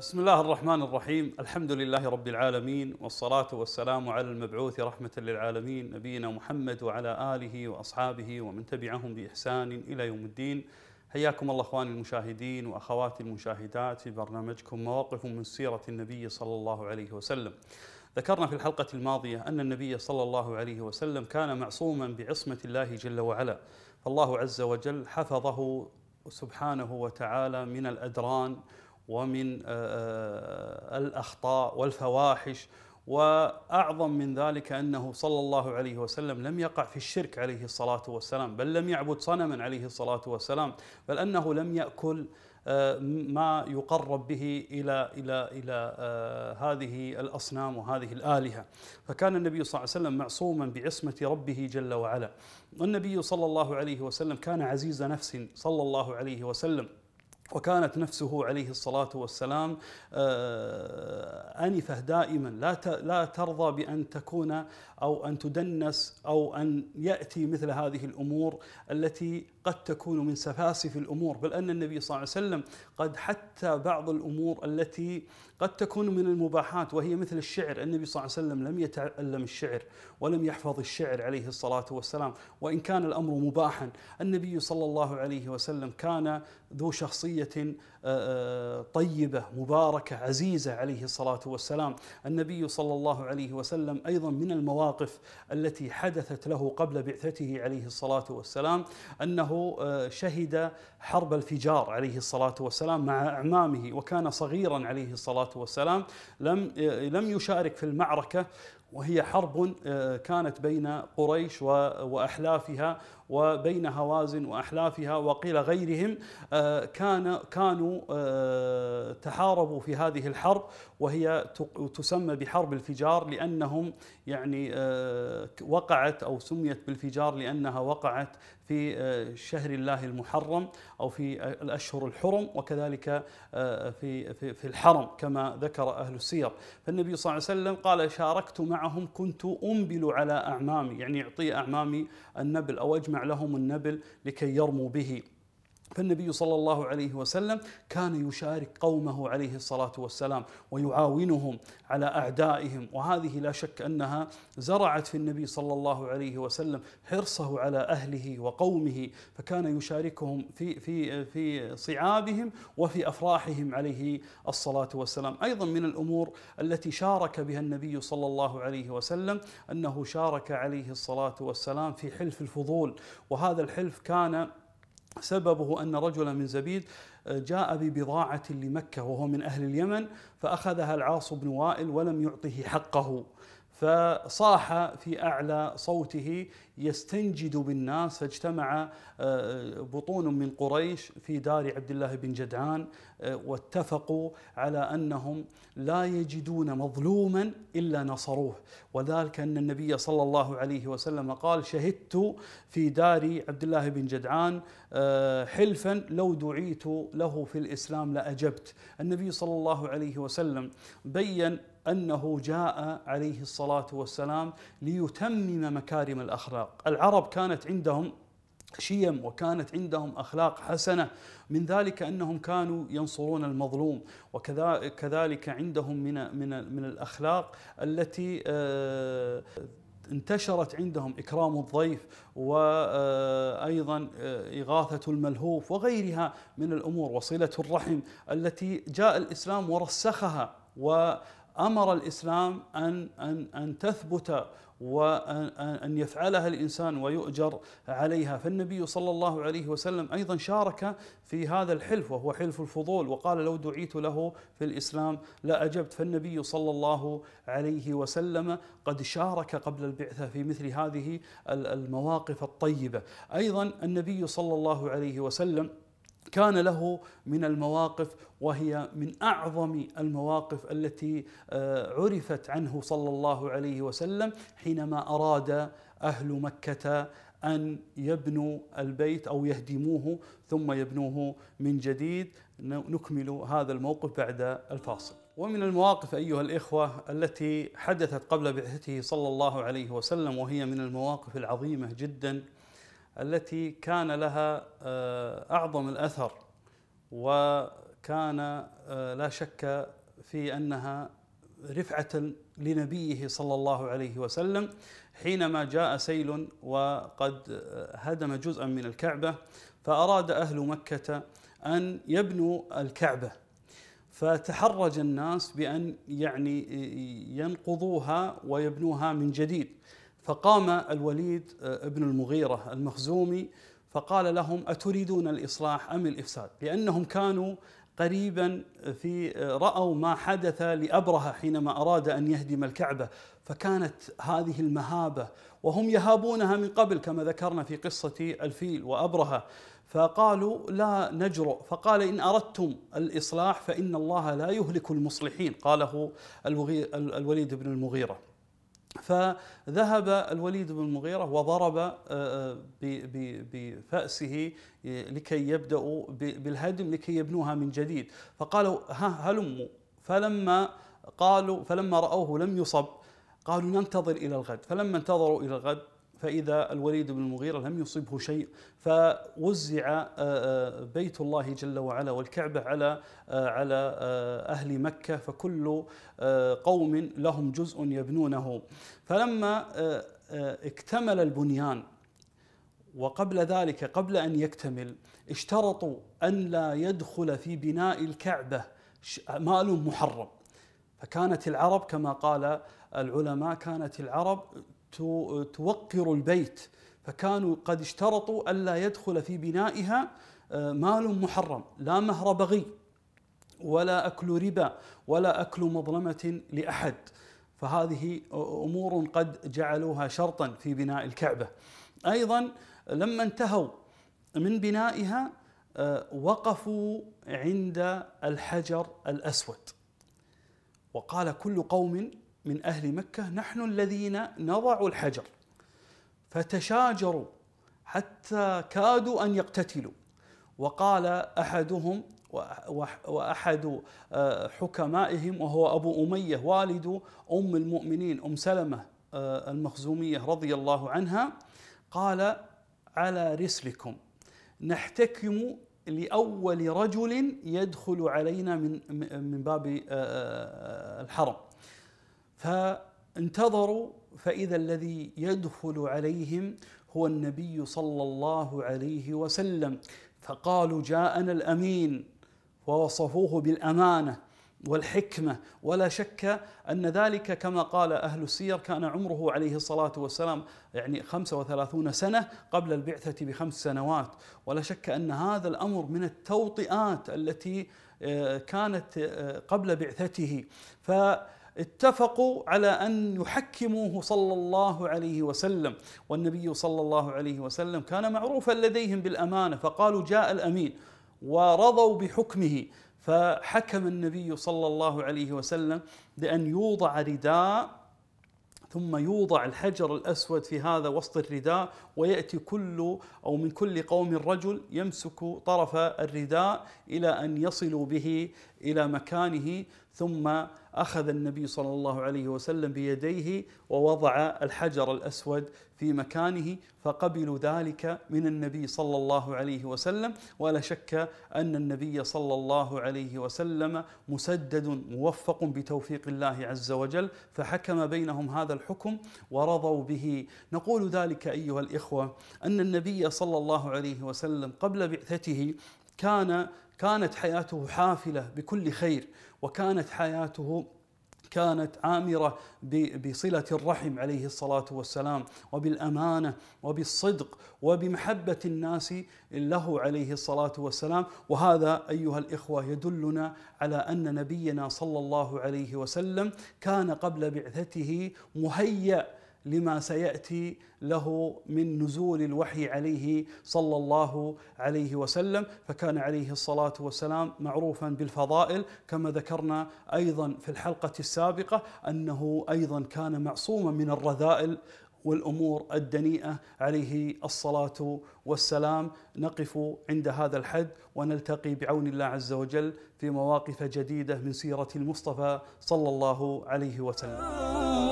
بسم الله الرحمن الرحيم الحمد لله رب العالمين والصلاة والسلام على المبعوث رحمة للعالمين نبينا محمد وعلى آله وأصحابه ومن تبعهم بإحسان إلى يوم الدين حياكم الله أخواني المشاهدين وأخواتي المشاهدات في برنامجكم مواقف من سيرة النبي صلى الله عليه وسلم ذكرنا في الحلقة الماضية أن النبي صلى الله عليه وسلم كان معصوما بعصمة الله جل وعلا فالله عز وجل حفظه سبحانه وتعالى من الأدران ومن آه، آه، الاخطاء والفواحش واعظم من ذلك انه صلى الله عليه وسلم لم يقع في الشرك عليه الصلاه والسلام، بل لم يعبد صنما عليه الصلاه والسلام، بل انه لم ياكل آه، ما يقرب به الى الى الى هذه الاصنام وهذه الالهه، فكان النبي صلى الله عليه وسلم معصوما بعصمه ربه جل وعلا. والنبي صلى الله عليه وسلم كان عزيز نفس صلى الله عليه وسلم، وكانت نفسه عليه الصلاة والسلام آه، أنفه دائما لا لا ترضى بأن تكون أو أن تدنس أو أن يأتي مثل هذه الأمور التي قد تكون من سفاسف الأمور بل أن النبي صلى الله عليه وسلم قد حتى بعض الأمور التي قد تكون من المباحات وهي مثل الشعر النبي صلى الله عليه وسلم لم يتعلم الشعر ولم يحفظ الشعر عليه الصلاة والسلام وإن كان الأمر مباحا النبي صلى الله عليه وسلم كان ذو شخصية آه، آه، طيبة مباركة عزيزة عليه الصلاة والسلام النبي صلى الله عليه وسلم أيضا من المواقف التي حدثت له قبل بعثته عليه الصلاة والسلام أنه آه، شهد حرب الفجار عليه الصلاة والسلام مع أعمامه وكان صغيرا عليه الصلاة والسلام لم لم يشارك في المعركة وهي حرب آه، كانت بين قريش واحلافها وبين هوازن واحلافها وقيل غيرهم آه، كان كانوا آه، تحاربوا في هذه الحرب وهي تسمى بحرب الفجار لانهم يعني وقعت او سميت بالفجار لانها وقعت في شهر الله المحرم او في الاشهر الحرم وكذلك في في الحرم كما ذكر اهل السير فالنبي صلى الله عليه وسلم قال شاركت مع معهم كنت أنبل على أعمامي يعني يعطي أعمامي النبل أو أجمع لهم النبل لكي يرموا به فالنبي صلى الله عليه وسلم كان يشارك قومه عليه الصلاة والسلام ويعاونهم على أعدائهم وهذه لا شك أنها زرعت في النبي صلى الله عليه وسلم حرصه على أهله وقومه فكان يشاركهم في, في, في صعابهم وفي أفراحهم عليه الصلاة والسلام أيضا من الأمور التي شارك بها النبي صلى الله عليه وسلم أنه شارك عليه الصلاة والسلام في حلف الفضول وهذا الحلف كان سببه أن رجلا من زبيد آه، جاء ببضاعة لمكة وهو من أهل اليمن فأخذها العاص بن وائل ولم يعطه حقه فصاح في أعلى صوته يستنجد بالناس فاجتمع آه، بطون من قريش في دار عبد الله بن جدعان آه، واتفقوا على انهم لا يجدون مظلوما الا نصروه وذلك ان النبي صلى الله عليه وسلم قال شهدت في دار عبد الله بن جدعان آه، حلفا لو دعيت له في الاسلام لاجبت النبي صلى الله عليه وسلم بين انه جاء عليه الصلاه والسلام ليتمم مكارم الاخلاق الاخلاق، العرب كانت عندهم شيم وكانت عندهم اخلاق حسنه من ذلك انهم كانوا ينصرون المظلوم وكذلك عندهم من من من الاخلاق التي آه، انتشرت عندهم اكرام الضيف وايضا آه، آه، اغاثه الملهوف وغيرها من الامور وصله الرحم التي جاء الاسلام ورسخها و امر الاسلام ان ان ان تثبت وان يفعلها الانسان ويؤجر عليها، فالنبي صلى الله عليه وسلم ايضا شارك في هذا الحلف وهو حلف الفضول وقال لو دعيت له في الاسلام لاجبت، فالنبي صلى الله عليه وسلم قد شارك قبل البعثه في مثل هذه المواقف الطيبه، ايضا النبي صلى الله عليه وسلم كان له من المواقف وهي من اعظم المواقف التي آه، عرفت عنه صلى الله عليه وسلم حينما اراد اهل مكه ان يبنوا البيت او يهدموه ثم يبنوه من جديد نكمل هذا الموقف بعد الفاصل. ومن المواقف ايها الاخوه التي حدثت قبل بعثته صلى الله عليه وسلم وهي من المواقف العظيمه جدا التي كان لها آه، اعظم الاثر وكان آه، لا شك في انها رفعه لنبيه صلى الله عليه وسلم حينما جاء سيل وقد آه، هدم جزءا من الكعبه فاراد اهل مكه ان يبنوا الكعبه فتحرج الناس بان يعني ينقضوها ويبنوها من جديد فقام الوليد آه، بن المغيرة المخزومي فقال لهم أتريدون الإصلاح أم الإفساد لأنهم كانوا قريبا في آه، رأوا ما حدث لأبرهة حينما أراد أن يهدم الكعبة فكانت هذه المهابة وهم يهابونها من قبل كما ذكرنا في قصة الفيل وأبرهة فقالوا لا نجرؤ فقال إن أردتم الإصلاح فإن الله لا يهلك المصلحين قاله الوليد بن المغيرة فذهب الوليد بن المغيرة وضرب آه، آه، بفأسه لكي يبدأوا بالهدم لكي يبنوها من جديد فقالوا هلموا فلما قالوا فلما رأوه لم يصب قالوا ننتظر إلى الغد فلما انتظروا إلى الغد فإذا الوليد بن المغيرة لم يصبه شيء فوزع آه، آه، بيت الله جل وعلا والكعبة على آه، على أهل مكة فكل قوم لهم جزء يبنونه فلما اكتمل البنيان وقبل ذلك قبل أن يكتمل اشترطوا أن لا يدخل في بناء الكعبة مال محرم فكانت العرب كما قال العلماء كانت العرب توقر البيت فكانوا قد اشترطوا ألا يدخل في بنائها آه، مال محرم لا مهر بغي ولا أكل ربا ولا أكل مظلمة لأحد فهذه أمور قد جعلوها شرطا في بناء الكعبة أيضا لما انتهوا من بنائها آه، وقفوا عند الحجر الأسود وقال كل قوم من أهل مكة نحن الذين نضع الحجر فتشاجروا حتى كادوا أن يقتتلوا وقال أحدهم وأحد آه، حكمائهم وهو أبو أمية والد أم المؤمنين أم سلمة آه، المخزومية رضي الله عنها قال على رسلكم نحتكم لأول رجل يدخل علينا من من باب آه، الحرم فانتظروا فإذا الذي يدخل عليهم هو النبي صلى الله عليه وسلم فقالوا جاءنا الأمين ووصفوه بالأمانة والحكمة ولا شك أن ذلك كما قال أهل السير كان عمره عليه الصلاة والسلام يعني 35 سنة قبل البعثة بخمس سنوات ولا شك أن هذا الأمر من التوطئات التي آه، كانت آه، قبل بعثته ف اتفقوا على ان يحكموه صلى الله عليه وسلم، والنبي صلى الله عليه وسلم كان معروفا لديهم بالامانه فقالوا جاء الامين ورضوا بحكمه فحكم النبي صلى الله عليه وسلم بان يوضع رداء ثم يوضع الحجر الاسود في هذا وسط الرداء وياتي كل او من كل قوم رجل يمسك طرف الرداء الى ان يصلوا به الى مكانه ثم اخذ النبي صلى الله عليه وسلم بيديه ووضع الحجر الاسود في مكانه فقبلوا ذلك من النبي صلى الله عليه وسلم ولا شك ان النبي صلى الله عليه وسلم مسدد موفق بتوفيق الله عز وجل فحكم بينهم هذا الحكم ورضوا به نقول ذلك ايها الاخوه ان النبي صلى الله عليه وسلم قبل بعثته كان كانت حياته حافله بكل خير وكانت حياته كانت عامرة بصلة الرحم عليه الصلاة والسلام وبالأمانة وبالصدق وبمحبة الناس له عليه الصلاة والسلام وهذا أيها الإخوة يدلنا على أن نبينا صلى الله عليه وسلم كان قبل بعثته مهيأ لما سياتي له من نزول الوحي عليه صلى الله عليه وسلم فكان عليه الصلاه والسلام معروفا بالفضائل كما ذكرنا ايضا في الحلقه السابقه انه ايضا كان معصوما من الرذائل والامور الدنيئه عليه الصلاه والسلام نقف عند هذا الحد ونلتقي بعون الله عز وجل في مواقف جديده من سيره المصطفى صلى الله عليه وسلم.